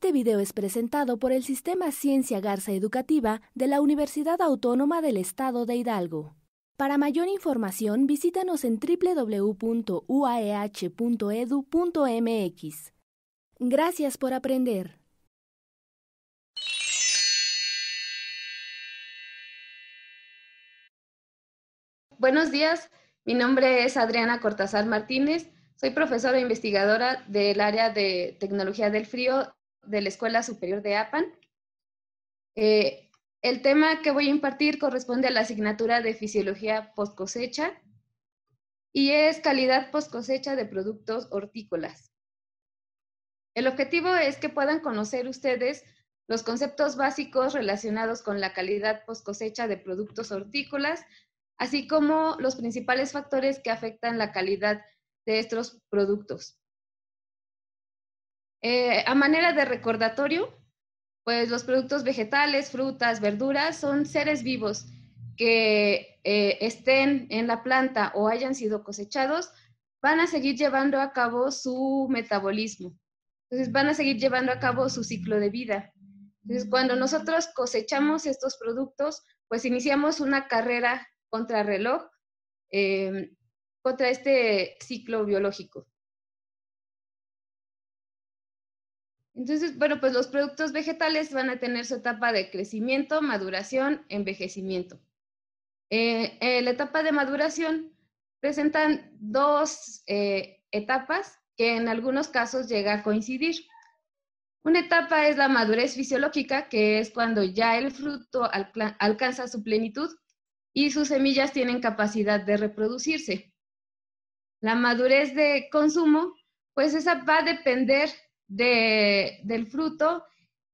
Este video es presentado por el Sistema Ciencia Garza Educativa de la Universidad Autónoma del Estado de Hidalgo. Para mayor información, visítanos en www.uaeh.edu.mx. E Gracias por aprender. Buenos días, mi nombre es Adriana Cortázar Martínez. Soy profesora e investigadora del área de tecnología del frío de la Escuela Superior de APAN. Eh, el tema que voy a impartir corresponde a la asignatura de Fisiología post cosecha y es calidad post cosecha de productos hortícolas. El objetivo es que puedan conocer ustedes los conceptos básicos relacionados con la calidad post cosecha de productos hortícolas, así como los principales factores que afectan la calidad de estos productos. Eh, a manera de recordatorio, pues los productos vegetales, frutas, verduras son seres vivos que eh, estén en la planta o hayan sido cosechados, van a seguir llevando a cabo su metabolismo. Entonces van a seguir llevando a cabo su ciclo de vida. Entonces cuando nosotros cosechamos estos productos, pues iniciamos una carrera contra reloj, eh, contra este ciclo biológico. Entonces, bueno, pues los productos vegetales van a tener su etapa de crecimiento, maduración, envejecimiento. Eh, eh, la etapa de maduración presentan dos eh, etapas que en algunos casos llega a coincidir. Una etapa es la madurez fisiológica, que es cuando ya el fruto alcanza su plenitud y sus semillas tienen capacidad de reproducirse. La madurez de consumo, pues esa va a depender del fruto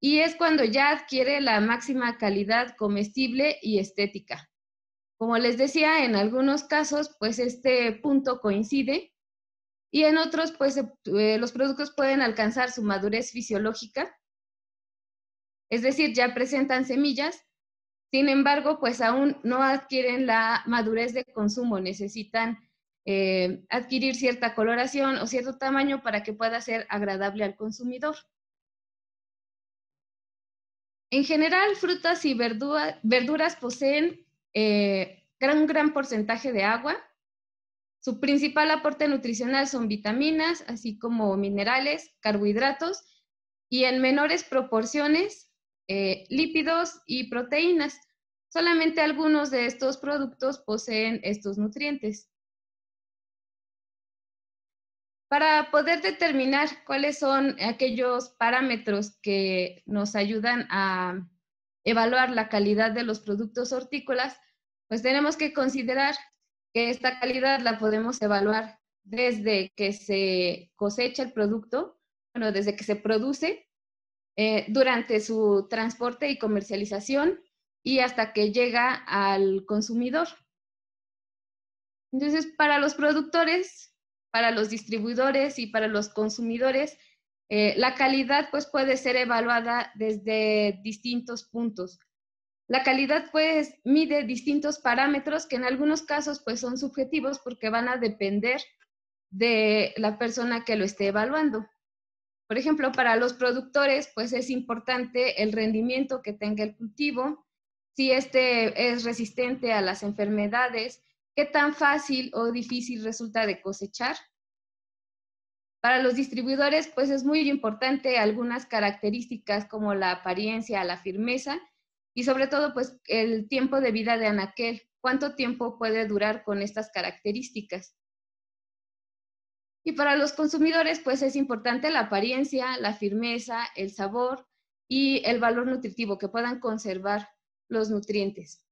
y es cuando ya adquiere la máxima calidad comestible y estética. Como les decía, en algunos casos, pues este punto coincide y en otros, pues eh, los productos pueden alcanzar su madurez fisiológica, es decir, ya presentan semillas, sin embargo, pues aún no adquieren la madurez de consumo, necesitan eh, adquirir cierta coloración o cierto tamaño para que pueda ser agradable al consumidor. En general, frutas y verduras poseen eh, gran, gran porcentaje de agua. Su principal aporte nutricional son vitaminas, así como minerales, carbohidratos y en menores proporciones eh, lípidos y proteínas. Solamente algunos de estos productos poseen estos nutrientes para poder determinar cuáles son aquellos parámetros que nos ayudan a evaluar la calidad de los productos hortícolas, pues tenemos que considerar que esta calidad la podemos evaluar desde que se cosecha el producto, bueno, desde que se produce, eh, durante su transporte y comercialización y hasta que llega al consumidor. Entonces, para los productores, para los distribuidores y para los consumidores, eh, la calidad pues puede ser evaluada desde distintos puntos. La calidad pues mide distintos parámetros que en algunos casos pues son subjetivos porque van a depender de la persona que lo esté evaluando. Por ejemplo, para los productores pues es importante el rendimiento que tenga el cultivo, si este es resistente a las enfermedades, ¿Qué tan fácil o difícil resulta de cosechar? Para los distribuidores, pues es muy importante algunas características como la apariencia, la firmeza y sobre todo, pues el tiempo de vida de anaquel. ¿Cuánto tiempo puede durar con estas características? Y para los consumidores, pues es importante la apariencia, la firmeza, el sabor y el valor nutritivo, que puedan conservar los nutrientes.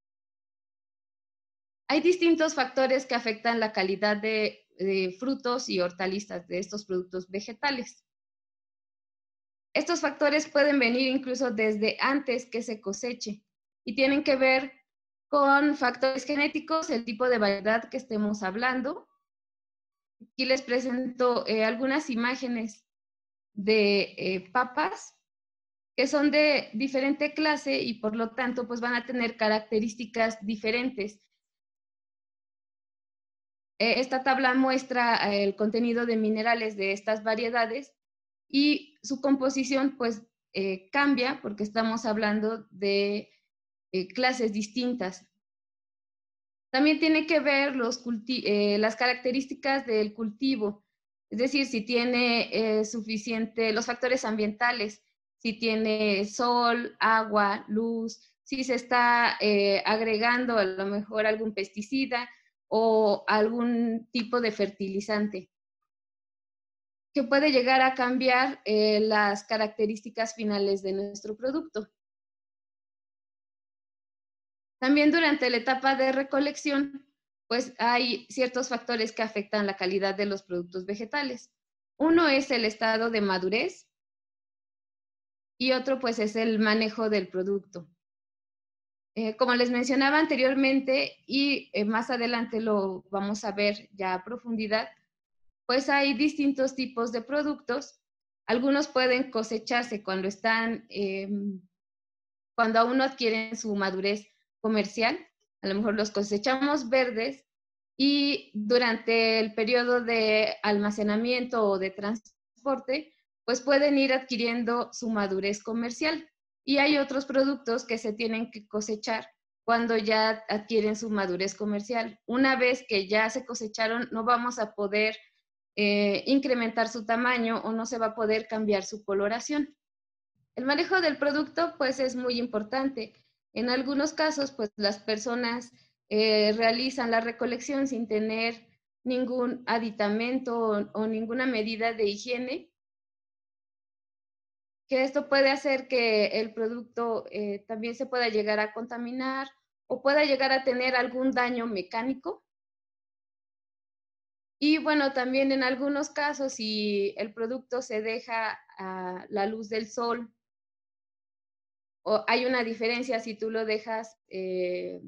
Hay distintos factores que afectan la calidad de, frutos y hortalizas de estos productos vegetales. Estos factores pueden venir incluso desde antes que se coseche y tienen que ver con factores genéticos, el tipo de variedad que estemos hablando. Aquí les presento eh, algunas imágenes de eh, papas que son de diferente clase y por lo tanto pues van a tener características diferentes eh, esta tabla muestra eh, el contenido de minerales de estas variedades y su composición pues eh, cambia porque estamos hablando de clases distintas. También tiene que ver las características del cultivo, es decir, si tiene suficiente, los factores ambientales, si tiene sol, agua, luz, si se está agregando a lo mejor algún pesticida, o algún tipo de fertilizante que puede llegar a cambiar eh, las características finales de nuestro producto. También durante la etapa de recolección, pues hay ciertos factores que afectan la calidad de los productos vegetales. Uno es el estado de madurez y otro pues es el manejo del producto. Eh, como les mencionaba anteriormente y eh, más adelante lo vamos a ver ya a profundidad, pues hay distintos tipos de productos. Algunos pueden cosecharse cuando están, em, cuando aún no adquieren su madurez comercial. A lo mejor los cosechamos verdes y durante el periodo de almacenamiento o de transporte, pues pueden ir adquiriendo su madurez comercial. Y hay otros productos que se tienen que cosechar cuando ya adquieren su madurez comercial. Una vez que ya se cosecharon, no vamos a poder eh, incrementar su tamaño o no se va a poder cambiar su coloración. El manejo del producto, pues, es muy importante. En algunos casos, pues, las personas eh, realizan la recolección sin tener ningún aditamento o ninguna medida de higiene que esto puede hacer que el producto eh, también se pueda llegar a contaminar o pueda llegar a tener algún daño mecánico. Y bueno, también en algunos casos, si el producto se deja a la luz del sol, o hay una diferencia si tú lo dejas, eh,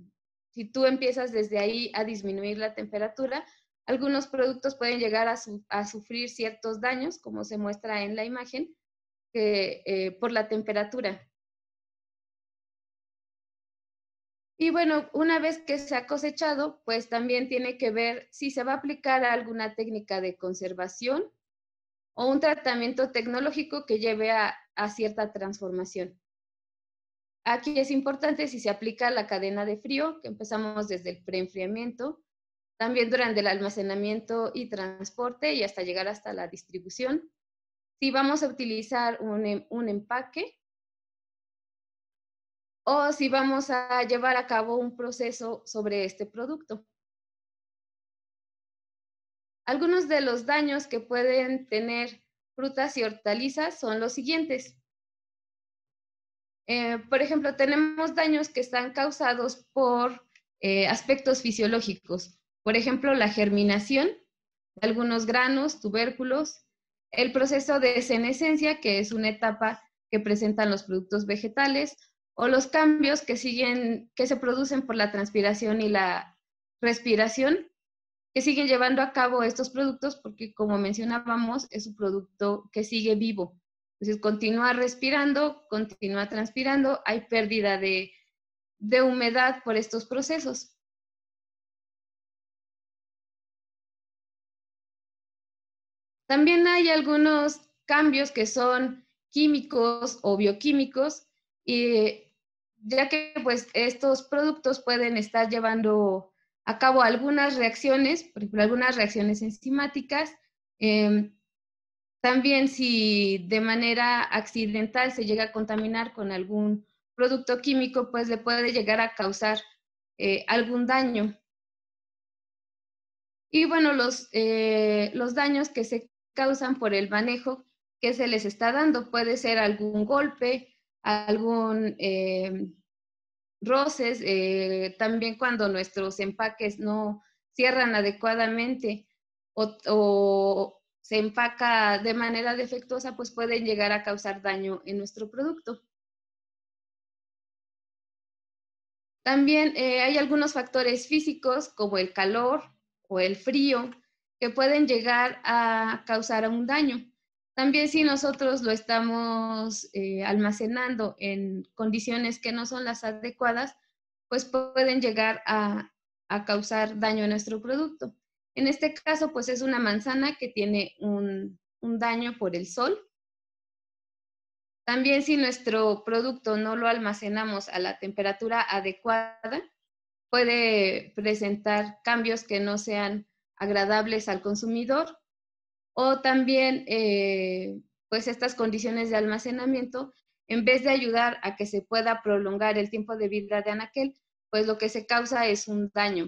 si tú empiezas desde ahí a disminuir la temperatura, algunos productos pueden llegar a, sufrir ciertos daños, como se muestra en la imagen, eh, por la temperatura. Y bueno, una vez que se ha cosechado, pues también tiene que ver si se va a aplicar alguna técnica de conservación o un tratamiento tecnológico que lleve a, a cierta transformación. Aquí es importante si se aplica la cadena de frío, que empezamos desde el preenfriamiento, también durante el almacenamiento y transporte y hasta llegar hasta la distribución si vamos a utilizar em, un, empaque o si vamos a llevar a cabo un proceso sobre este producto. Algunos de los daños que pueden tener frutas y hortalizas son los siguientes. Eh, por ejemplo, tenemos daños que están causados por eh, aspectos fisiológicos, por ejemplo, la germinación de algunos granos, tubérculos, el proceso de senescencia, que es una etapa que presentan los productos vegetales, o los cambios que siguen, que se producen por la transpiración y la respiración, que siguen llevando a cabo estos productos, porque como mencionábamos, es un producto que sigue vivo. Entonces, continúa respirando, continúa transpirando, hay pérdida de, de humedad por estos procesos. También hay algunos cambios que son químicos o bioquímicos, y, ya que pues estos productos pueden estar llevando a cabo algunas reacciones, por ejemplo, algunas reacciones enzimáticas. Em, también si de manera accidental se llega a contaminar con algún producto químico, pues le puede llegar a causar eh, algún daño. Y bueno, los, eh, los daños que se causan por el manejo que se les está dando. Puede ser algún golpe, algún eh, roces, eh, también cuando nuestros empaques no cierran adecuadamente o, se empaca de manera defectuosa, pues pueden llegar a causar daño en nuestro producto. También eh, hay algunos factores físicos como el calor o el frío, pueden llegar a causar un daño. También si nosotros lo estamos eh, almacenando en condiciones que no son las adecuadas, pues pueden llegar a, causar daño a nuestro producto. En este caso, pues es una manzana que tiene un, un daño por el sol. También si nuestro producto no lo almacenamos a la temperatura adecuada, puede presentar cambios que no sean agradables al consumidor o también eh, pues estas condiciones de almacenamiento, en vez de ayudar a que se pueda prolongar el tiempo de vida de anaquel, pues lo que se causa es un daño.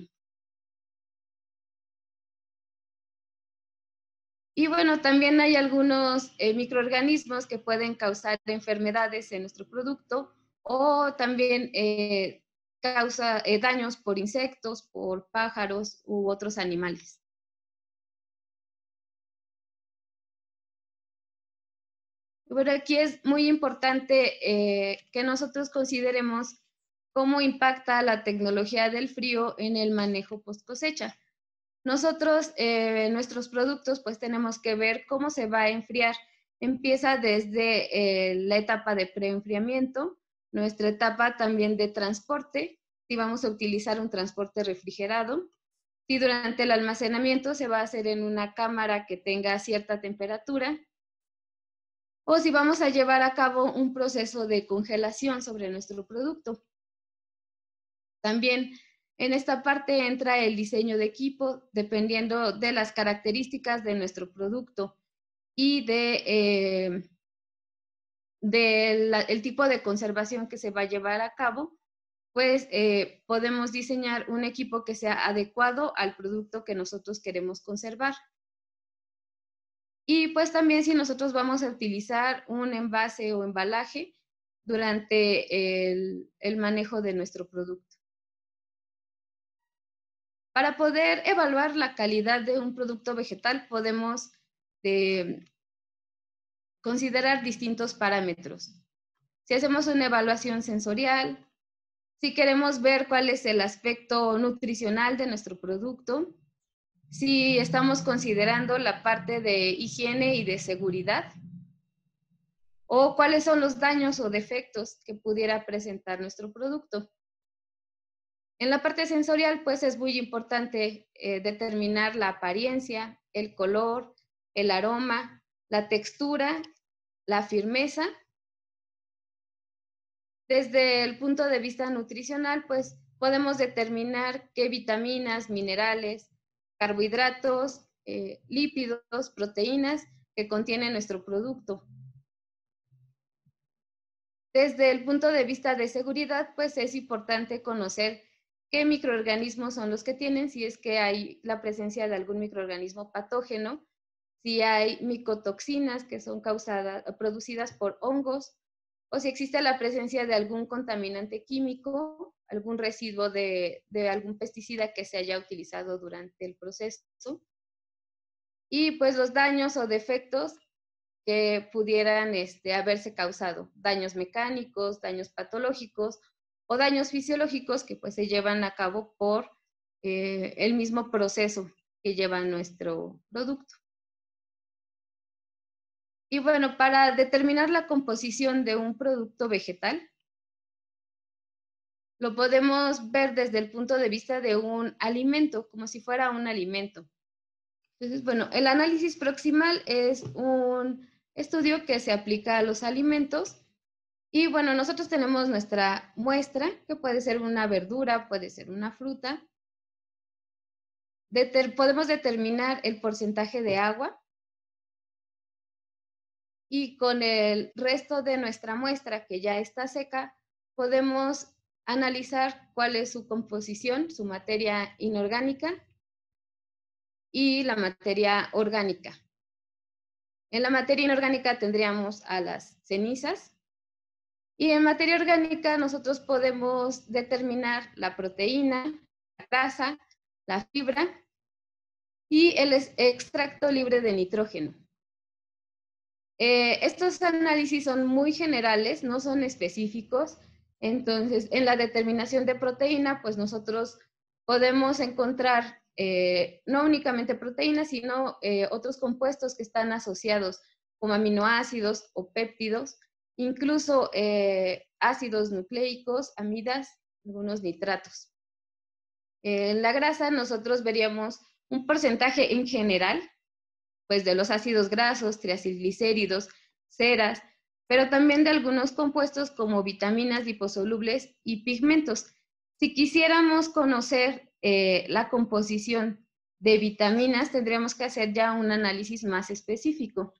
Y bueno, también hay algunos eh, microorganismos que pueden causar enfermedades en nuestro producto o también eh, causa daños por insectos, por pájaros u otros animales. Pero aquí es muy importante eh, que nosotros consideremos cómo impacta la tecnología del frío en el manejo post cosecha. Nosotros, eh, nuestros productos, pues tenemos que ver cómo se va a enfriar. Empieza desde eh, la etapa de preenfriamiento, nuestra etapa también de transporte, si vamos a utilizar un transporte refrigerado, si durante el almacenamiento se va a hacer en una cámara que tenga cierta temperatura, o si vamos a llevar a cabo un proceso de congelación sobre nuestro producto. También en esta parte entra el diseño de equipo, dependiendo de las características de nuestro producto y de, eh, tipo de conservación que se va a llevar a cabo, pues eh, podemos diseñar un equipo que sea adecuado al producto que nosotros queremos conservar. Y pues también si nosotros vamos a utilizar un envase o embalaje durante el, manejo de nuestro producto. Para poder evaluar la calidad de un producto vegetal podemos eh, considerar distintos parámetros. Si hacemos una evaluación sensorial, si queremos ver cuál es el aspecto nutricional de nuestro producto, si estamos considerando la parte de higiene y de seguridad, o cuáles son los daños o defectos que pudiera presentar nuestro producto. En la parte sensorial, pues es muy importante eh, determinar la apariencia, el color, el aroma, la textura, la firmeza. Desde el punto de vista nutricional, pues podemos determinar qué vitaminas, minerales, carbohidratos, eh, lípidos, proteínas que contiene nuestro producto. Desde el punto de vista de seguridad, pues es importante conocer qué microorganismos son los que tienen, si es que hay la presencia de algún microorganismo patógeno, si hay micotoxinas que son causadas, producidas por hongos, o si existe la presencia de algún contaminante químico, algún residuo de, algún pesticida que se haya utilizado durante el proceso. Y pues los daños o defectos que pudieran este, haberse causado, daños mecánicos, daños patológicos o daños fisiológicos que pues se llevan a cabo por eh, el mismo proceso que lleva nuestro producto. Y bueno, para determinar la composición de un producto vegetal, lo podemos ver desde el punto de vista de un alimento, como si fuera un alimento. Entonces, bueno, el análisis proximal es un estudio que se aplica a los alimentos. Y bueno, nosotros tenemos nuestra muestra, que puede ser una verdura, puede ser una fruta. podemos determinar el porcentaje de agua y con el resto de nuestra muestra que ya está seca, podemos analizar cuál es su composición, su materia inorgánica y la materia orgánica. En la materia inorgánica tendríamos a las cenizas y en materia orgánica nosotros podemos determinar la proteína, la grasa, la fibra y el extracto libre de nitrógeno. Eh, estos análisis son muy generales, no son específicos. Entonces, en la determinación de proteína, pues nosotros podemos encontrar eh, no únicamente proteínas, sino eh, otros compuestos que están asociados como aminoácidos o péptidos, incluso ácidos nucleicos, amidas, algunos nitratos. En la grasa nosotros veríamos un porcentaje en general pues de los ácidos grasos, triacilglicéridos, ceras, pero también de algunos compuestos como vitaminas liposolubles y pigmentos. Si quisiéramos conocer eh, la composición de vitaminas, tendríamos que hacer ya un análisis más específico.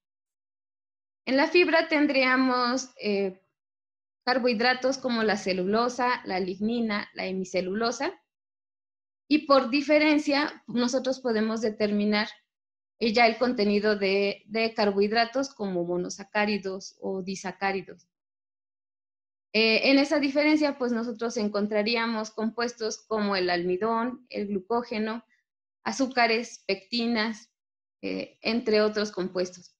En la fibra tendríamos eh, carbohidratos como la celulosa, la lignina, la hemicelulosa, y por diferencia nosotros podemos determinar y ya el contenido de, carbohidratos como monosacáridos o disacáridos. Eh, en esa diferencia, pues nosotros encontraríamos compuestos como el almidón, el glucógeno, azúcares, pectinas, eh, entre otros compuestos.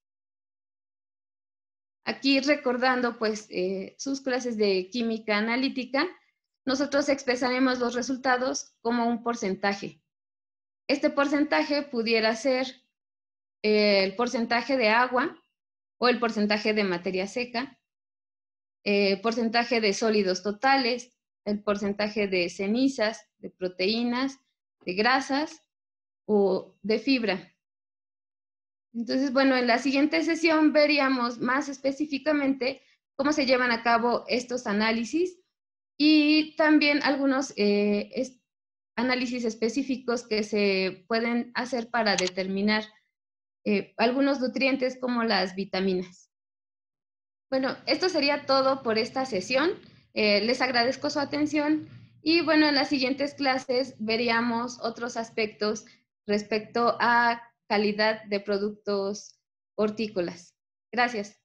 Aquí recordando pues eh, sus clases de química analítica, nosotros expresaremos los resultados como un porcentaje. Este porcentaje pudiera ser eh, el porcentaje de agua o el porcentaje de materia seca, el eh, porcentaje de sólidos totales, el porcentaje de cenizas, de proteínas, de grasas o de fibra. Entonces, bueno, en la siguiente sesión veríamos más específicamente cómo se llevan a cabo estos análisis y también algunos eh, análisis específicos que se pueden hacer para determinar eh, algunos nutrientes como las vitaminas. Bueno, esto sería todo por esta sesión. Eh, les agradezco su atención y bueno, en las siguientes clases veríamos otros aspectos respecto a calidad de productos hortícolas. Gracias.